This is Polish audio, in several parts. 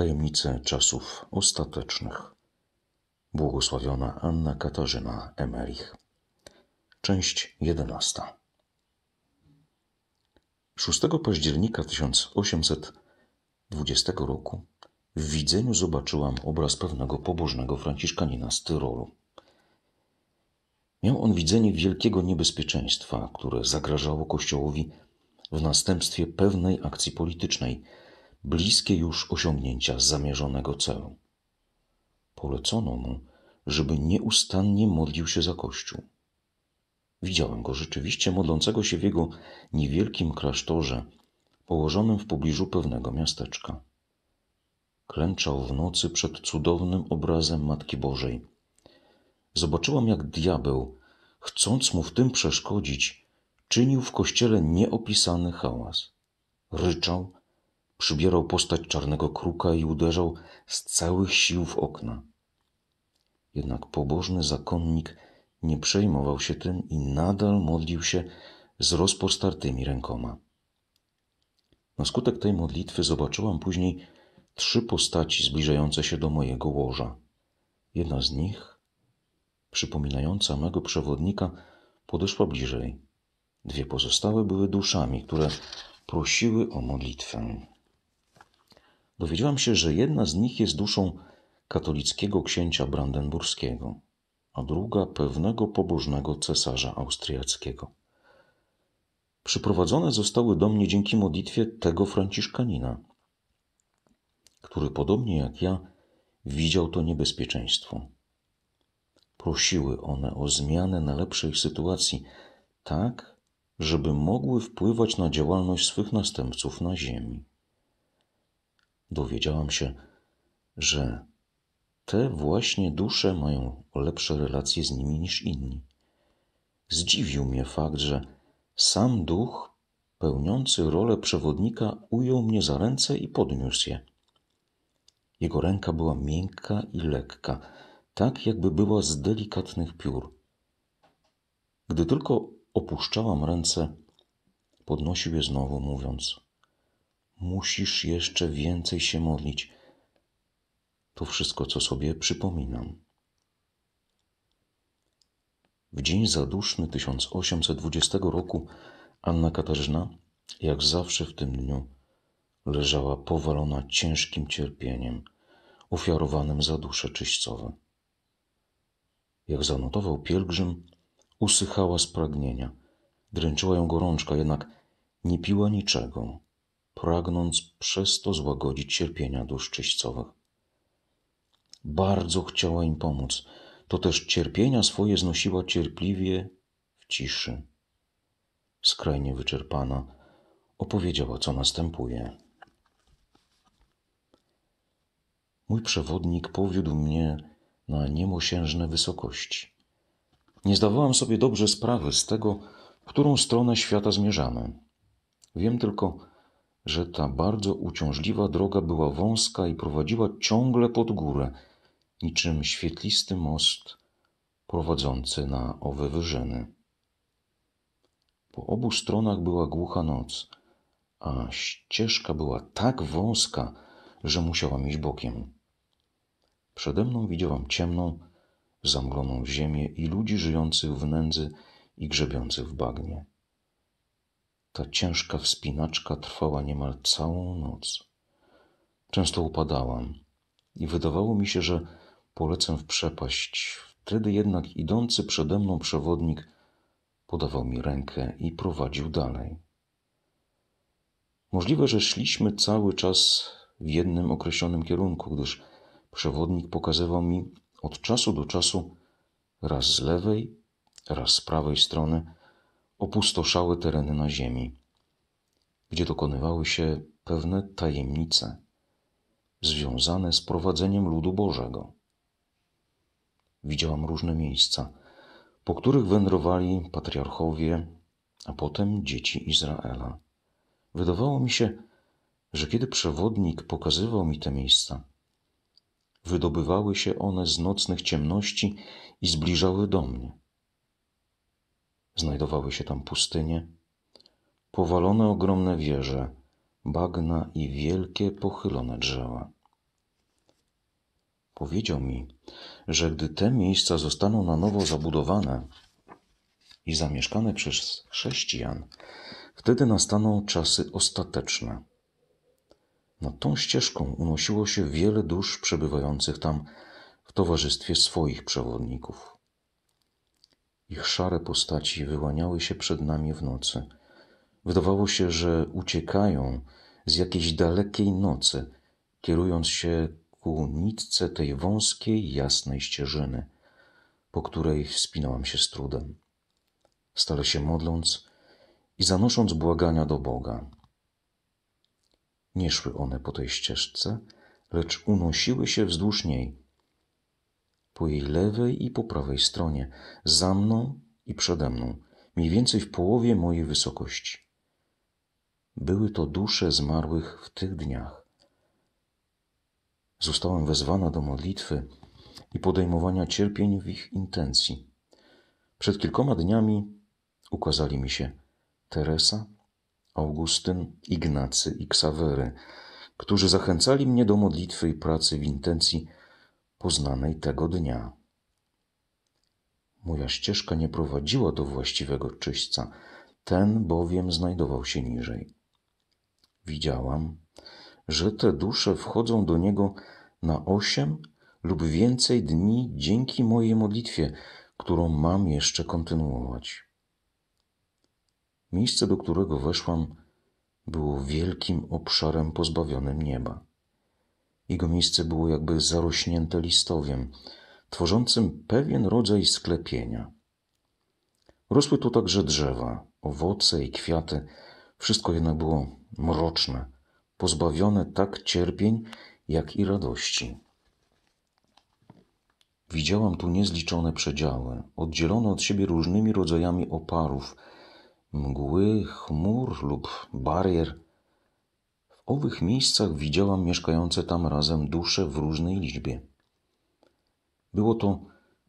Tajemnice czasów ostatecznych. Błogosławiona Anna Katarzyna Emerich. Część 11. 6 października 1820 roku w widzeniu zobaczyłam obraz pewnego pobożnego franciszkanina z Tyrolu. Miał on widzenie wielkiego niebezpieczeństwa, które zagrażało Kościołowi w następstwie pewnej akcji politycznej – bliskie już osiągnięcia zamierzonego celu. Polecono mu, żeby nieustannie modlił się za Kościół. Widziałem go rzeczywiście modlącego się w jego niewielkim klasztorze, położonym w pobliżu pewnego miasteczka. Klęczał w nocy przed cudownym obrazem Matki Bożej. Zobaczyłam, jak diabeł, chcąc mu w tym przeszkodzić, czynił w kościele nieopisany hałas. Ryczał, przybierał postać czarnego kruka i uderzał z całych sił w okna. Jednak pobożny zakonnik nie przejmował się tym i nadal modlił się z rozpostartymi rękoma. Na skutek tej modlitwy zobaczyłam później trzy postaci zbliżające się do mojego łoża. Jedna z nich, przypominająca mego przewodnika, podeszła bliżej. Dwie pozostałe były duszami, które prosiły o modlitwę dowiedziałam się, że jedna z nich jest duszą katolickiego księcia brandenburskiego, a druga pewnego pobożnego cesarza austriackiego. Przyprowadzone zostały do mnie dzięki modlitwie tego Franciszkanina, który podobnie jak ja widział to niebezpieczeństwo. Prosiły one o zmianę na lepszej sytuacji, tak, żeby mogły wpływać na działalność swych następców na Ziemi dowiedziałam się, że te właśnie dusze mają lepsze relacje z nimi niż inni. Zdziwił mnie fakt, że sam duch pełniący rolę przewodnika ujął mnie za ręce i podniósł je. Jego ręka była miękka i lekka, tak jakby była z delikatnych piór. Gdy tylko opuszczałam ręce, podnosił je znowu, mówiąc: Musisz jeszcze więcej się modlić. To wszystko, co sobie przypominam. W dzień zaduszny 1820 roku Anna Katarzyna, jak zawsze w tym dniu, leżała powalona ciężkim cierpieniem, ofiarowanym za dusze czyśćcowe. Jak zanotował pielgrzym, usychała z pragnienia, dręczyła ją gorączka, jednak nie piła niczego pragnąc przez to złagodzić cierpienia dusz czyśćcowych. Bardzo chciała im pomóc, to też cierpienia swoje znosiła cierpliwie w ciszy. Skrajnie wyczerpana, opowiedziała, co następuje. Mój przewodnik powiódł mnie na niemosiężne wysokości. Nie zdawałam sobie dobrze sprawy z tego, w którą stronę świata zmierzamy. Wiem tylko, że ta bardzo uciążliwa droga była wąska i prowadziła ciągle pod górę, niczym świetlisty most prowadzący na owe wyżyny. Po obu stronach była głucha noc, a ścieżka była tak wąska, że musiałam iść bokiem. Przede mną widziałam ciemną, zamgloną ziemię i ludzi żyjących w nędzy i grzebiących w bagnie. Ta ciężka wspinaczka trwała niemal całą noc. Często upadałam i wydawało mi się, że polecę w przepaść. Wtedy jednak idący przede mną przewodnik podawał mi rękę i prowadził dalej. Możliwe, że szliśmy cały czas w jednym określonym kierunku, gdyż przewodnik pokazywał mi od czasu do czasu raz z lewej, raz z prawej strony opustoszały tereny na ziemi, gdzie dokonywały się pewne tajemnice związane z prowadzeniem ludu Bożego. Widziałam różne miejsca, po których wędrowali patriarchowie, a potem dzieci Izraela. Wydawało mi się, że kiedy przewodnik pokazywał mi te miejsca, wydobywały się one z nocnych ciemności i zbliżały do mnie. Znajdowały się tam pustynie, powalone ogromne wieże, bagna i wielkie pochylone drzewa. Powiedział mi, że gdy te miejsca zostaną na nowo zabudowane i zamieszkane przez chrześcijan, wtedy nastaną czasy ostateczne. Na tą ścieżką unosiło się wiele dusz przebywających tam w towarzystwie swoich przewodników. Ich szare postaci wyłaniały się przed nami w nocy. Wydawało się, że uciekają z jakiejś dalekiej nocy, kierując się ku nitce tej wąskiej, jasnej ścieżyny, po której wspinałam się z trudem. Stale się modląc i zanosząc błagania do Boga. Nie szły one po tej ścieżce, lecz unosiły się wzdłuż niej, po jej lewej i po prawej stronie, za mną i przede mną, mniej więcej w połowie mojej wysokości. Były to dusze zmarłych w tych dniach. Zostałem wezwana do modlitwy i podejmowania cierpień w ich intencji. Przed kilkoma dniami ukazali mi się Teresa, Augustyn, Ignacy i Ksawery, którzy zachęcali mnie do modlitwy i pracy w intencji poznanej tego dnia. Moja ścieżka nie prowadziła do właściwego czyśca, ten bowiem znajdował się niżej. Widziałam, że te dusze wchodzą do niego na osiem lub więcej dni dzięki mojej modlitwie, którą mam jeszcze kontynuować. Miejsce, do którego weszłam, było wielkim obszarem pozbawionym nieba. Jego miejsce było jakby zarośnięte listowiem, tworzącym pewien rodzaj sklepienia. Rosły tu także drzewa, owoce i kwiaty, wszystko jednak było mroczne, pozbawione tak cierpień, jak i radości. Widziałam tu niezliczone przedziały, oddzielone od siebie różnymi rodzajami oparów, mgły, chmur lub barier, owych miejscach widziałam mieszkające tam razem dusze w różnej liczbie. Było to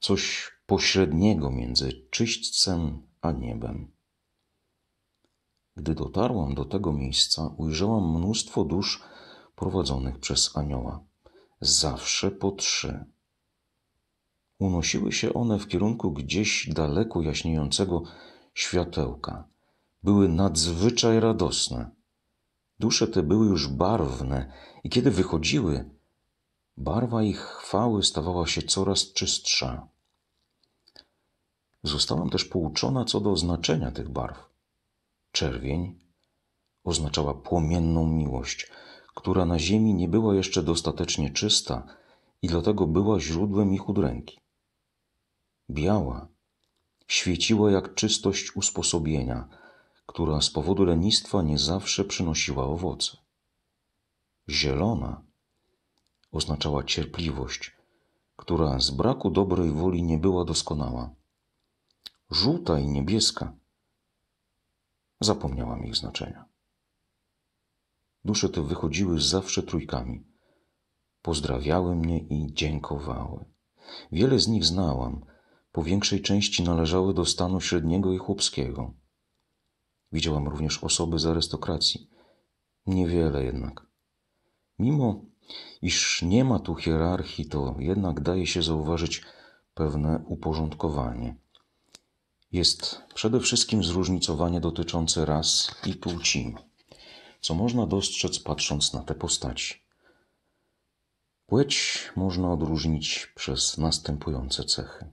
coś pośredniego między czyśćcem a niebem. Gdy dotarłam do tego miejsca, ujrzałam mnóstwo dusz prowadzonych przez anioła, zawsze po trzy. Unosiły się one w kierunku gdzieś daleko jaśniejącego światełka. Były nadzwyczaj radosne Dusze te były już barwne i kiedy wychodziły, barwa ich chwały stawała się coraz czystsza. Zostałam też pouczona co do znaczenia tych barw. Czerwień oznaczała płomienną miłość, która na ziemi nie była jeszcze dostatecznie czysta i dlatego była źródłem ich udręki. Biała świeciła jak czystość usposobienia – która z powodu lenistwa nie zawsze przynosiła owoce. Zielona oznaczała cierpliwość, która z braku dobrej woli nie była doskonała. Żółta i niebieska. Zapomniałam ich znaczenia. Dusze te wychodziły zawsze trójkami. Pozdrawiały mnie i dziękowały. Wiele z nich znałam. Po większej części należały do stanu średniego i chłopskiego – Widziałam również osoby z arystokracji. Niewiele jednak. Mimo iż nie ma tu hierarchii, to jednak daje się zauważyć pewne uporządkowanie. Jest przede wszystkim zróżnicowanie dotyczące ras i płci, co można dostrzec patrząc na te postaci. Płeć można odróżnić przez następujące cechy.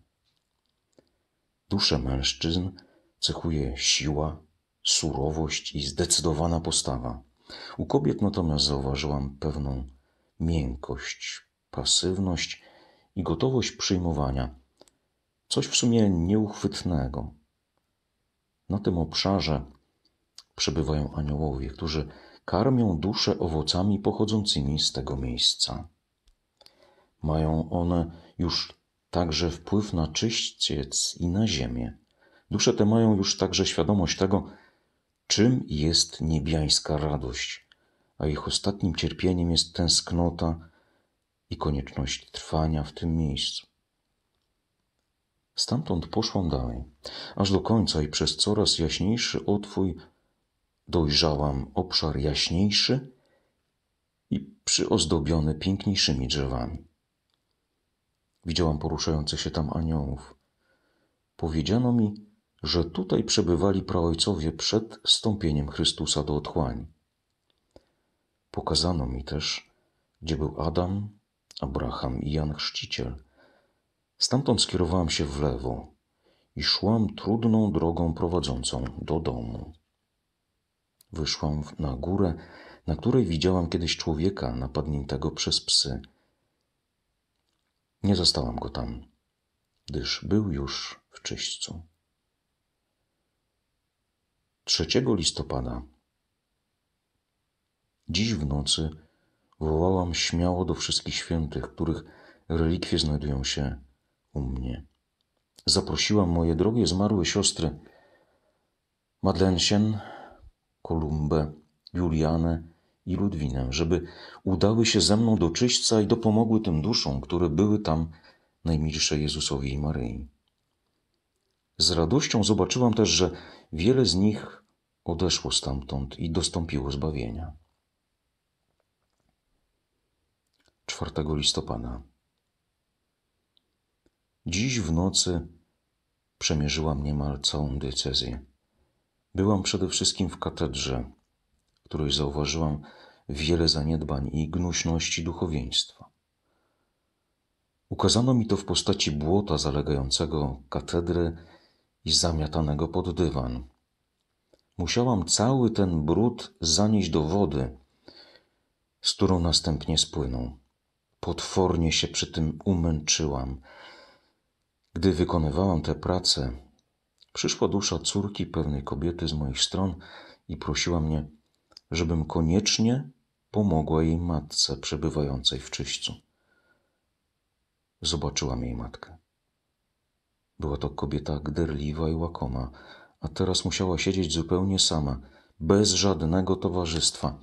Duszę mężczyzn cechuje siła, surowość i zdecydowana postawa. U kobiet natomiast zauważyłam pewną miękkość, pasywność i gotowość przyjmowania. Coś w sumie nieuchwytnego. Na tym obszarze przebywają aniołowie, którzy karmią dusze owocami pochodzącymi z tego miejsca. Mają one już także wpływ na czyściec i na ziemię. Dusze te mają już także świadomość tego, czym jest niebiańska radość, a ich ostatnim cierpieniem jest tęsknota i konieczność trwania w tym miejscu. Stamtąd poszłam dalej, aż do końca i przez coraz jaśniejszy otwój dojrzałam obszar jaśniejszy i przyozdobiony piękniejszymi drzewami. Widziałam poruszających się tam aniołów. Powiedziano mi, że tutaj przebywali praojcowie przed wstąpieniem Chrystusa do otchłań. Pokazano mi też, gdzie był Adam, Abraham i Jan Chrzciciel. Stamtąd skierowałam się w lewo i szłam trudną drogą prowadzącą do domu. Wyszłam na górę, na której widziałam kiedyś człowieka napadniętego przez psy. Nie zastałam go tam, gdyż był już w czyśćcu. 3 listopada. Dziś w nocy wołałam śmiało do wszystkich świętych, których relikwie znajdują się u mnie. Zaprosiłam moje drogie zmarłe siostry Madlensię, Kolumbę, Julianę i Ludwinę, żeby udały się ze mną do czyśca i dopomogły tym duszom, które były tam najmilsze Jezusowi i Maryi. Z radością zobaczyłam też, że wiele z nich odeszło stamtąd i dostąpiło zbawienia. 4 listopada. Dziś w nocy przemierzyłam niemal całą decyzję. Byłam przede wszystkim w katedrze, w której zauważyłam wiele zaniedbań i gnuśności duchowieństwa. Ukazano mi to w postaci błota zalegającego katedry i zamiatanego pod dywan – Musiałam cały ten brud zanieść do wody, z którą następnie spłynął. Potwornie się przy tym umęczyłam. Gdy wykonywałam tę pracę, przyszła dusza córki pewnej kobiety z moich stron i prosiła mnie, żebym koniecznie pomogła jej matce przebywającej w czyśćcu. Zobaczyłam jej matkę. Była to kobieta gderliwa i łakoma, a teraz musiała siedzieć zupełnie sama, bez żadnego towarzystwa,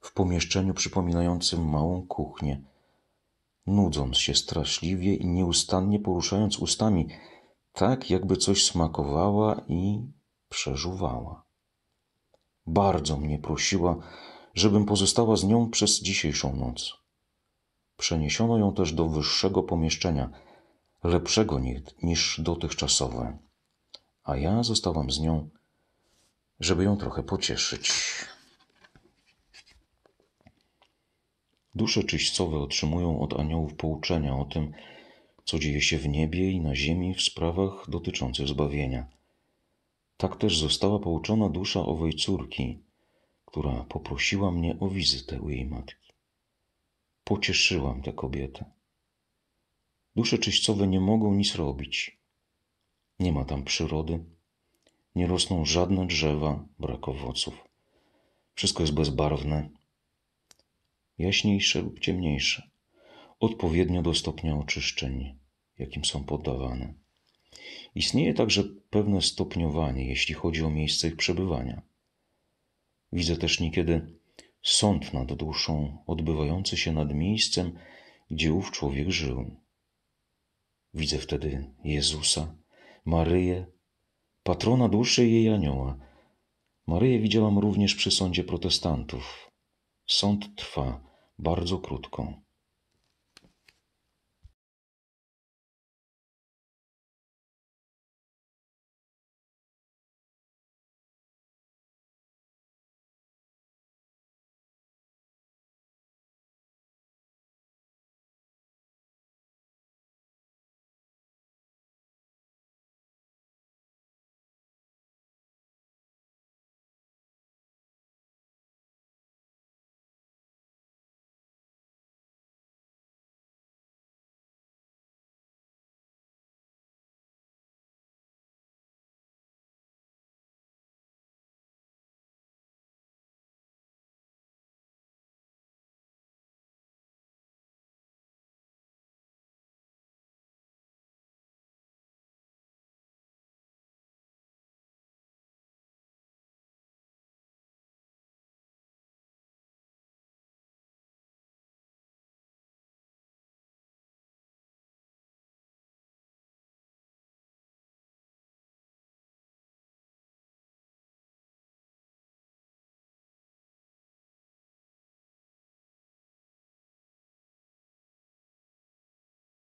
w pomieszczeniu przypominającym małą kuchnię. Nudząc się straszliwie i nieustannie poruszając ustami, tak jakby coś smakowała i przeżuwała. Bardzo mnie prosiła, żebym pozostała z nią przez dzisiejszą noc. Przeniesiono ją też do wyższego pomieszczenia, lepszego niż dotychczasowe a ja zostałam z nią, żeby ją trochę pocieszyć. Dusze czyśćcowe otrzymują od aniołów pouczenia o tym, co dzieje się w niebie i na ziemi w sprawach dotyczących zbawienia. Tak też została pouczona dusza owej córki, która poprosiła mnie o wizytę u jej matki. Pocieszyłam tę kobietę. Dusze czyśćcowe nie mogą nic robić. Nie ma tam przyrody, nie rosną żadne drzewa, brak owoców. Wszystko jest bezbarwne, jaśniejsze lub ciemniejsze, odpowiednio do stopnia oczyszczeń, jakim są poddawane. Istnieje także pewne stopniowanie, jeśli chodzi o miejsce ich przebywania. Widzę też niekiedy sąd nad duszą odbywający się nad miejscem, gdzie ów człowiek żył. Widzę wtedy Jezusa, Maryję, patrona duszy jej anioła. Maryję widziałam również przy sądzie protestantów. Sąd trwa bardzo krótko.